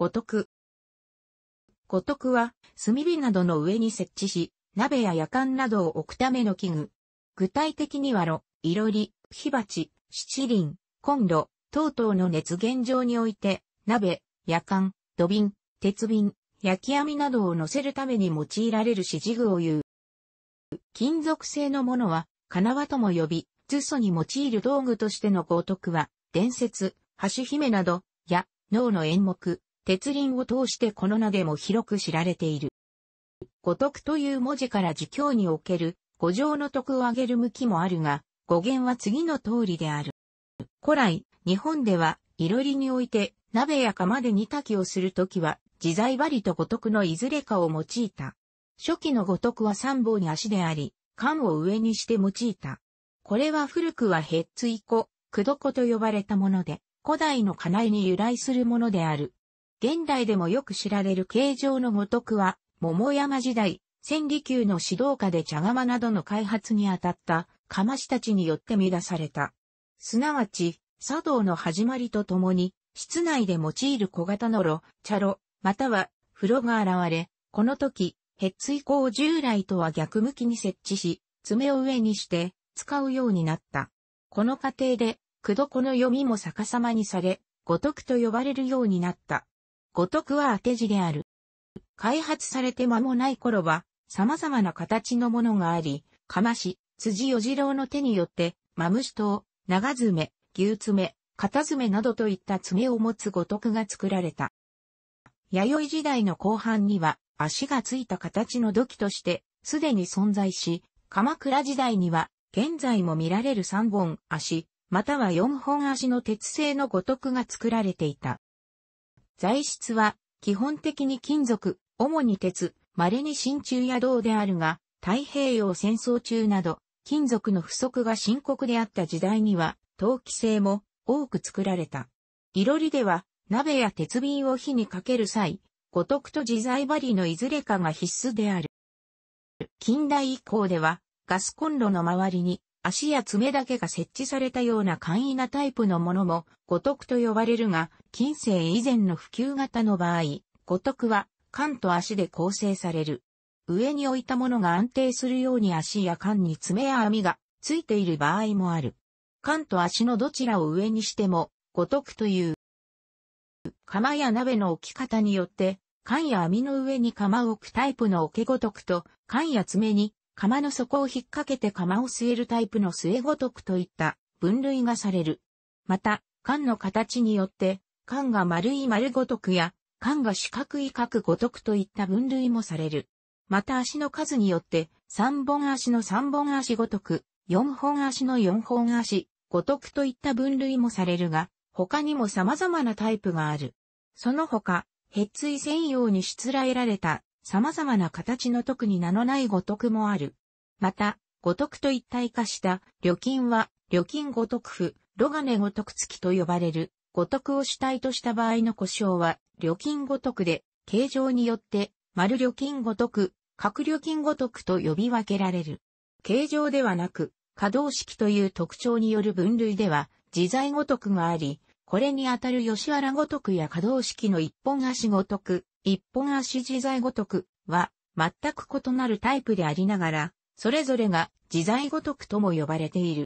五徳。五徳は、炭火などの上に設置し、鍋や夜間などを置くための器具。具体的には炉、いろり、火鉢、七輪、コンロ、等々の熱源上において、鍋、夜間、土瓶、鉄瓶、焼き網などを乗せるために用いられる指示具を言う。金属製のものは、金輪とも呼び、図素に用いる道具としての豪徳は、伝説、橋姫など、や、脳の演目、鉄輪を通してこの名でも広く知られている。五徳という文字から儒教における五条の徳を挙げる向きもあるが、語源は次の通りである。古来、日本では、いろりにおいて、鍋や釜で煮炊きをするときは、自在針と五徳のいずれかを用いた。初期の五徳は三本に足であり、缶を上にして用いた。これは古くはヘッツイコ、クドコと呼ばれたもので、古代の家内に由来するものである。現代でもよく知られる形状のとくは、桃山時代、千里宮の指導下で茶釜などの開発にあたった、釜師たちによって乱された。すなわち、茶道の始まりとともに、室内で用いる小型の炉、茶炉、または、風呂が現れ、この時、へっついコを従来とは逆向きに設置し、爪を上にして、使うようになった。この過程で、くどこの読みも逆さまにされ、とくと呼ばれるようになった。五徳は当て字である。開発されて間もない頃は、様々な形のものがあり、かまし、辻与次郎の手によって、マムシ刀、長爪、牛爪、片爪などといった爪を持つ五徳が作られた。弥生時代の後半には、足がついた形の土器として、すでに存在し、鎌倉時代には、現在も見られる三本足、または四本足の鉄製の五徳が作られていた。材質は基本的に金属、主に鉄、稀に真鍮や銅であるが、太平洋戦争中など、金属の不足が深刻であった時代には、陶器製も多く作られた。いろりでは、鍋や鉄瓶を火にかける際、五徳と自在針のいずれかが必須である。近代以降では、ガスコンロの周りに足や爪だけが設置されたような簡易なタイプのものも、五徳と呼ばれるが、近世以前の普及型の場合、五徳は、缶と足で構成される。上に置いたものが安定するように足や缶に爪や網がついている場合もある。缶と足のどちらを上にしても、五徳という。釜や鍋の置き方によって、缶や網の上に釜を置くタイプのけ五徳と、缶や爪に釜の底を引っ掛けて釜を据えるタイプの据えごとくといった分類がされる。また、缶の形によって、缶が丸い丸ごとくや、缶が四角い角ごとくといった分類もされる。また足の数によって、3本足の3本足ごとく、4本足の4本足、ごとくといった分類もされるが、他にも様々なタイプがある。その他、ヘッツイ専用にしつらえられた様々な形の特に名のない五徳もある。また、五徳と一体化した旅金は、旅金五徳府、ロガネ五徳付きと呼ばれる、五徳を主体とした場合の故障は、旅金五徳で、形状によって、丸旅金五徳、角旅金五徳と呼び分けられる。形状ではなく、可動式という特徴による分類では、自在五徳があり、これにあたる吉原五徳や可動式の一本足五徳、一本足自在ごとくは全く異なるタイプでありながら、それぞれが自在ごとくとも呼ばれている。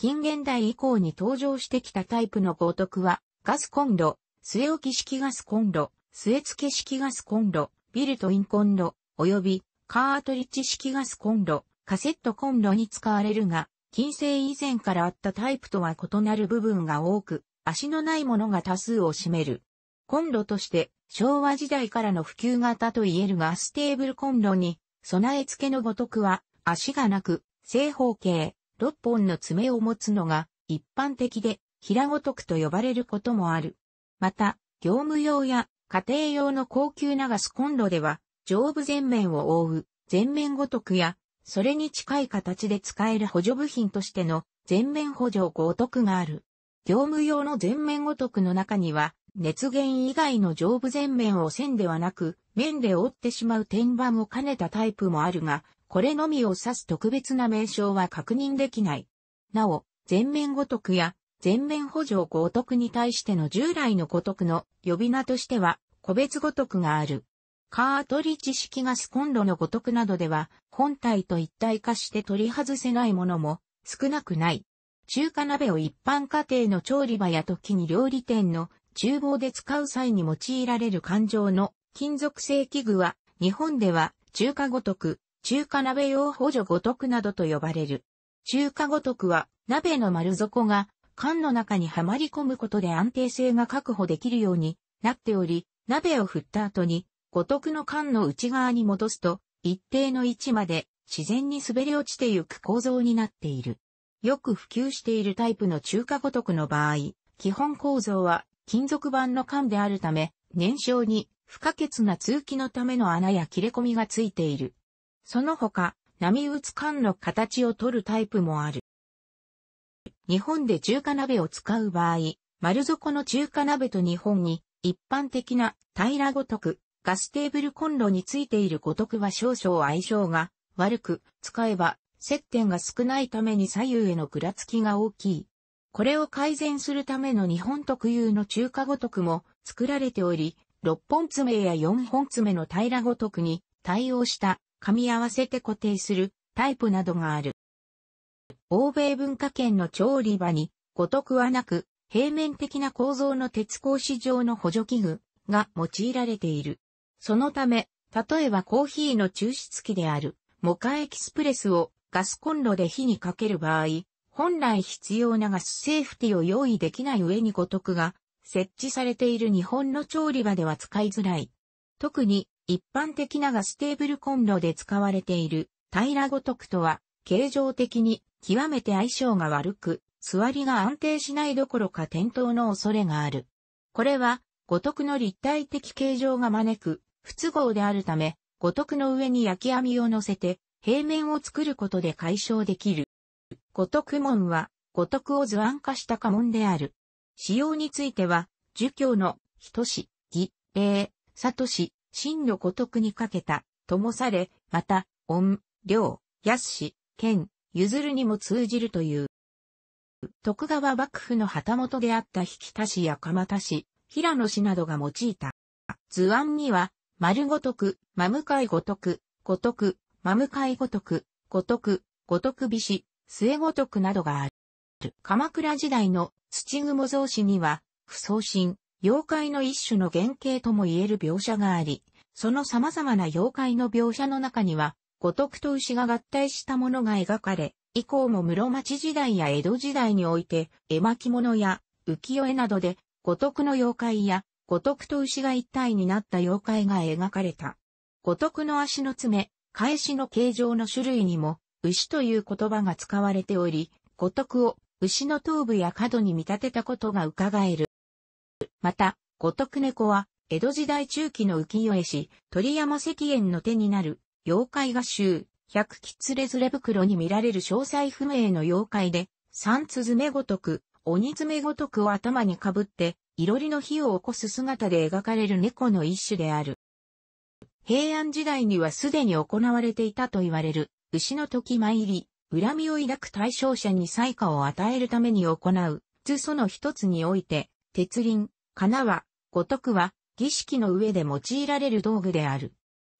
近現代以降に登場してきたタイプのごとくは、ガスコンロ、据え置き式ガスコンロ、据付け式ガスコンロ、ビルトインコンロ、及びカートリッジ式ガスコンロ、カセットコンロに使われるが、近世以前からあったタイプとは異なる部分が多く、足のないものが多数を占める。コンロとして昭和時代からの普及型と言えるガステーブルコンロに、備え付けのごとくは、足がなく、正方形、6本の爪を持つのが一般的で、平ごとくと呼ばれることもある。また、業務用や家庭用の高級なガスコンロでは、上部全面を覆う全面ごとくや、それに近い形で使える補助部品としての全面補助ごとくがある。業務用の全面ごとくの中には、熱源以外の上部前面を線ではなく、面で覆ってしまう天板を兼ねたタイプもあるが、これのみを指す特別な名称は確認できない。なお、全面ごとくや、前面補助ごとくに対しての従来のごとくの呼び名としては、個別ごとくがある。カートリッジ式ガスコンロのごとくなどでは、本体と一体化して取り外せないものも少なくない。中華鍋を一般家庭の調理場や時に料理店の厨房で使う際に用いられる環状の金属製器具は、日本では中華ごとく、中華鍋用補助ごとくなどと呼ばれる。中華ごとくは、鍋の丸底が缶の中にはまり込むことで安定性が確保できるようになっており、鍋を振った後に、ごとくの缶の内側に戻すと、一定の位置まで自然に滑り落ちてゆく構造になっている。よく普及しているタイプの中華ごとくの場合、基本構造は金属板の缶であるため、燃焼に不可欠な通気のための穴や切れ込みがついている。その他、波打つ缶の形を取るタイプもある。日本で中華鍋を使う場合、丸底の中華鍋と日本に一般的な平らごとく、ガステーブルコンロについているごとくは少々相性が悪く、使えば接点が少ないために左右へのぐらつきが大きい。これを改善するための日本特有の中華ごとくも作られており、6本爪や4本爪の平ごとくに対応した噛み合わせて固定するタイプなどがある。欧米文化圏の調理場にごとくはなく、平面的な構造の鉄格子状の補助器具が用いられている。そのため、例えばコーヒーの抽出器であるモカエキスプレスをガスコンロで火にかける場合、本来必要なガスセーフティを用意できない上に五徳が設置されている日本の調理場では使いづらい。特に一般的なガステーブルコンロで使われている平五徳とは形状的に極めて相性が悪く、座りが安定しないどころか転倒の恐れがある。これは、五徳の立体的形状が招く不都合であるため、五徳の上に焼き網を乗せて平面を作ることで解消できる。五徳門は、五徳を図案化した家紋である。使用については、儒教の、人志、義、礼、里志、真の五徳にかけた、ともされ、また、恩、良、安志、剣、譲るにも通じるという。徳川幕府の旗本であった引田氏や鎌田氏、平野氏などが用いた。図案には、丸ごとく、真向かいごとく、ごとく、真向かいごとく、ごとく、ごとく美子、末ごとくなどがある。鎌倉時代の土雲造紙には、不送信、妖怪の一種の原型とも言える描写があり、その様々な妖怪の描写の中には、五徳と牛が合体したものが描かれ、以降も室町時代や江戸時代において、絵巻物や浮世絵などで、五徳の妖怪や五徳と牛が一体になった妖怪が描かれた。五徳の足の爪、返しの形状の種類にも牛という言葉が使われており、五徳を牛の頭部や角に見立てたことが伺える。また、五徳猫は、江戸時代中期の浮世絵師、鳥山石燕の手になる、妖怪画集、百鬼連れ連れ袋に見られる詳細不明の妖怪で、三つ爪ごとく、鬼爪ごとくを頭にかぶって、いろりの火を起こす姿で描かれる猫の一種である。平安時代にはすでに行われていたと言われる牛の時参り、恨みを抱く対象者に災禍を与えるために行う、図その一つにおいて、鉄輪、金は、五徳は、儀式の上で用いられる道具である。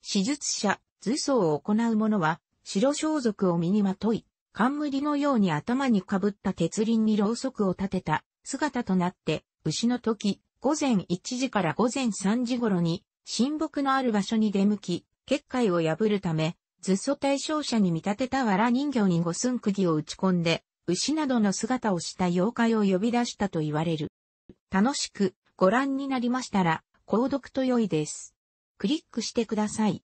手術者、図層を行う者は、白装束を身にまとい、冠のように頭にかぶった鉄輪にろうそくを立てた姿となって、牛の時、午前1時から午前3時頃に、神木のある場所に出向き、結界を破るため、図素対象者に見立てた藁人形に五寸釘を打ち込んで、牛などの姿をした妖怪を呼び出したと言われる。楽しくご覧になりましたら、購読と良いです。クリックしてください。